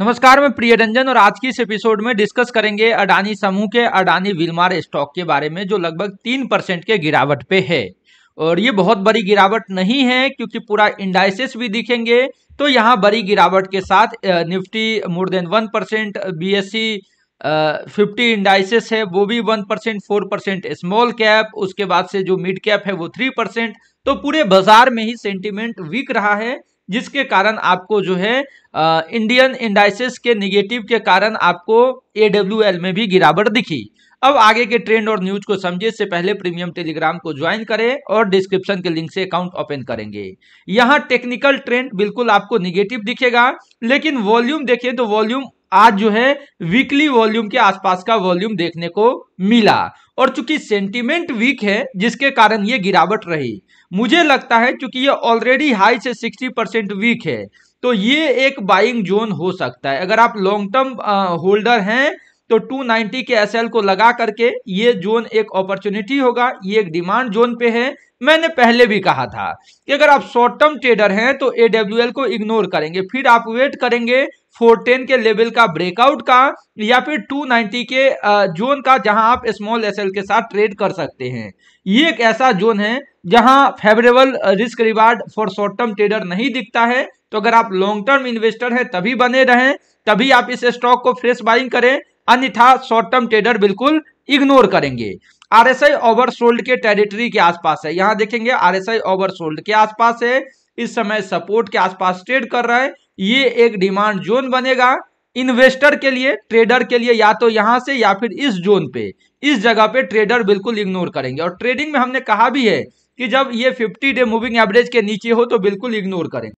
नमस्कार मैं प्रिय रंजन और आज की इस एपिसोड में डिस्कस करेंगे अडानी समूह के अडानी विलमार स्टॉक के बारे में जो लगभग तीन परसेंट के गिरावट पे है और ये बहुत बड़ी गिरावट नहीं है क्योंकि पूरा इंडाइसेस भी दिखेंगे तो यहाँ बड़ी गिरावट के साथ Nifty more than one percent B S C fifty indices है वो भी one percent four percent small cap उसके बाद से जो मिड कैप है वो थ्री परसेंट तो पूरे बाजार में ही सेंटिमेंट वीक रहा है जिसके कारण आपको जो है आ, इंडियन इंडाइसिस के निगेटिव के कारण आपको एडब्ल्यू में भी गिरावट दिखी अब आगे के ट्रेंड और न्यूज को समझे से पहले प्रीमियम टेलीग्राम को ज्वाइन करें और डिस्क्रिप्शन के लिंक से अकाउंट ओपन करेंगे यहाँ टेक्निकल ट्रेंड बिल्कुल आपको निगेटिव दिखेगा लेकिन वॉल्यूम देखिए तो वॉल्यूम आज जो है वीकली वॉल्यूम के आसपास का वॉल्यूम देखने को मिला और चूंकि सेंटीमेंट वीक है जिसके कारण ये गिरावट रही मुझे लगता है चूंकि ये ऑलरेडी हाई से 60 परसेंट वीक है तो ये एक बाइंग जोन हो सकता है अगर आप लॉन्ग टर्म होल्डर हैं तो 290 के एसएल को लगा करके ये जोन एक अपॉर्चुनिटी होगा ये एक डिमांड जोन पे है मैंने पहले भी कहा था कि अगर आप शॉर्ट टर्म ट्रेडर हैं तो एडब्ल्यूएल को इग्नोर करेंगे फिर आप वेट करेंगे 410 के लेवल का ब्रेकआउट का या फिर 290 के जोन का जहां आप स्मॉल एसएल के साथ ट्रेड कर सकते हैं ये एक ऐसा जोन है जहां favourable risk reward for short term trader नहीं दिखता है तो अगर आप लॉन्ग टर्म इन्वेस्टर हैं तभी बने रहें तभी आप इस स्टॉक को फ्रेश बाइंग करें अन्यथा शॉर्ट टर्म ट्रेडर बिल्कुल इग्नोर करेंगे आरएसआई ओवरसोल्ड के टेरिटरी के आसपास है यहां देखेंगे आरएसआई ओवरसोल्ड के आसपास है इस समय सपोर्ट के आसपास ट्रेड कर रहा है ये एक डिमांड जोन बनेगा इन्वेस्टर के लिए ट्रेडर के लिए या तो यहां से या फिर इस जोन पे इस जगह पे ट्रेडर बिल्कुल इग्नोर करेंगे और ट्रेडिंग में हमने कहा भी है कि जब ये 50 डे मूविंग एवरेज के नीचे हो तो बिल्कुल इग्नोर करें